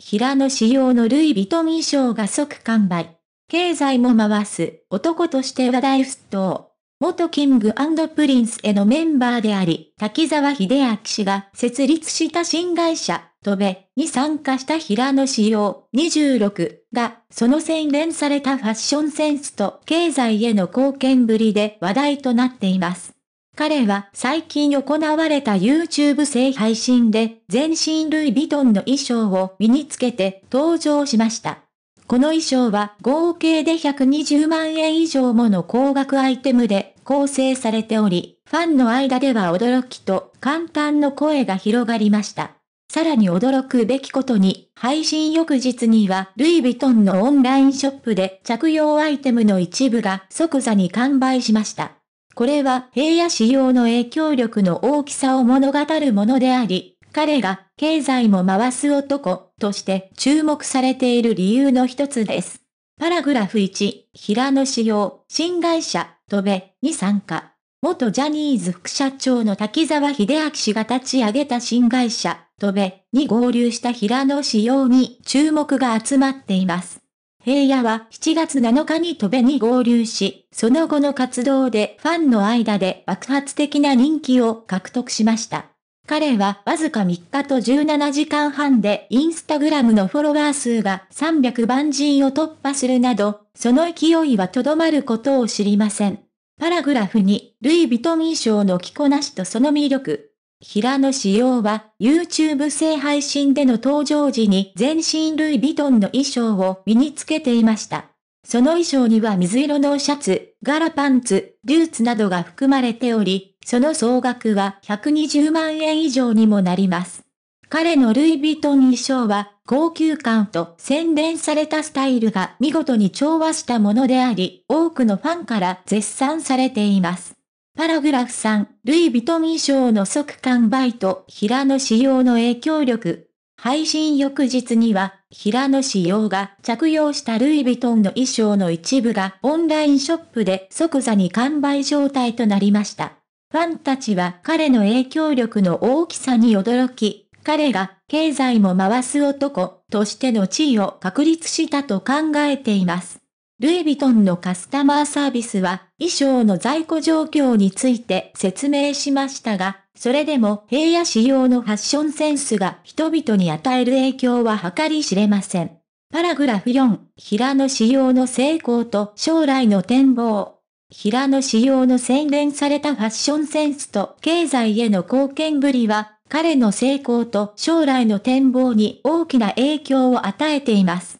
平野仕様のルイ・ヴィトン衣装が即完売。経済も回す男として話題沸騰。元キングプリンスへのメンバーであり、滝沢秀明氏が設立した新会社、トベに参加した平野仕様26が、その洗練されたファッションセンスと経済への貢献ぶりで話題となっています。彼は最近行われた YouTube 制配信で全身ルイ・ヴィトンの衣装を身につけて登場しました。この衣装は合計で120万円以上もの高額アイテムで構成されており、ファンの間では驚きと簡単の声が広がりました。さらに驚くべきことに、配信翌日には、ルイ・ヴィトンのオンラインショップで着用アイテムの一部が即座に完売しました。これは平野仕様の影響力の大きさを物語るものであり、彼が経済も回す男として注目されている理由の一つです。パラグラフ1、平野仕様、新会社、戸部に参加。元ジャニーズ副社長の滝沢秀明氏が立ち上げた新会社、戸部に合流した平野仕様に注目が集まっています。平野は7月7日に戸部に合流し、その後の活動でファンの間で爆発的な人気を獲得しました。彼はわずか3日と17時間半でインスタグラムのフォロワー数が300万人を突破するなど、その勢いはとどまることを知りません。パラグラフに、ルイ・ヴィトン衣装の着こなしとその魅力、平野紫耀は YouTube 制配信での登場時に全身ルイ・ヴィトンの衣装を身につけていました。その衣装には水色のシャツ、ガラパンツ、デューツなどが含まれており、その総額は120万円以上にもなります。彼のルイ・ヴィトン衣装は高級感と洗練されたスタイルが見事に調和したものであり、多くのファンから絶賛されています。パラグラフ3、ルイ・ヴィトン衣装の即完売と平野仕様の影響力。配信翌日には、平野仕様が着用したルイ・ヴィトンの衣装の一部がオンラインショップで即座に完売状態となりました。ファンたちは彼の影響力の大きさに驚き、彼が経済も回す男としての地位を確立したと考えています。ルイ・ヴィトンのカスタマーサービスは衣装の在庫状況について説明しましたが、それでも平野仕様のファッションセンスが人々に与える影響は計り知れません。パラグラフ4、平野仕様の成功と将来の展望。平野仕様の洗練されたファッションセンスと経済への貢献ぶりは、彼の成功と将来の展望に大きな影響を与えています。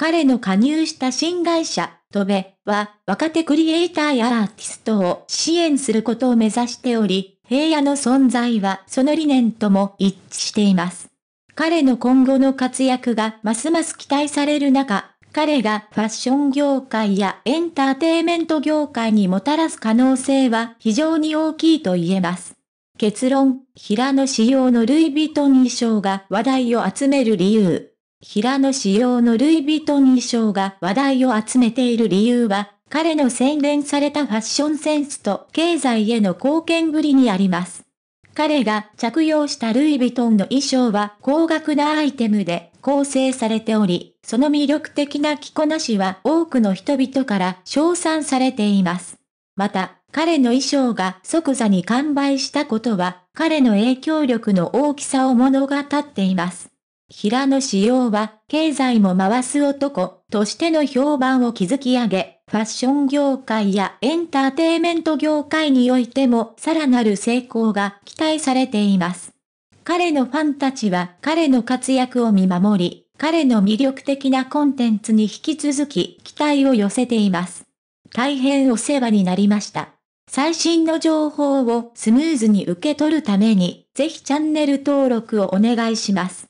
彼の加入した新会社、トベは若手クリエイターやアーティストを支援することを目指しており、平野の存在はその理念とも一致しています。彼の今後の活躍がますます期待される中、彼がファッション業界やエンターテイメント業界にもたらす可能性は非常に大きいと言えます。結論、平野仕様のルイ・ヴィトン衣装が話題を集める理由。平野仕様のルイ・ヴィトン衣装が話題を集めている理由は、彼の洗練されたファッションセンスと経済への貢献ぶりにあります。彼が着用したルイ・ヴィトンの衣装は高額なアイテムで構成されており、その魅力的な着こなしは多くの人々から称賛されています。また、彼の衣装が即座に完売したことは、彼の影響力の大きさを物語っています。平野紫耀は、経済も回す男、としての評判を築き上げ、ファッション業界やエンターテイメント業界においても、さらなる成功が期待されています。彼のファンたちは、彼の活躍を見守り、彼の魅力的なコンテンツに引き続き、期待を寄せています。大変お世話になりました。最新の情報をスムーズに受け取るために、ぜひチャンネル登録をお願いします。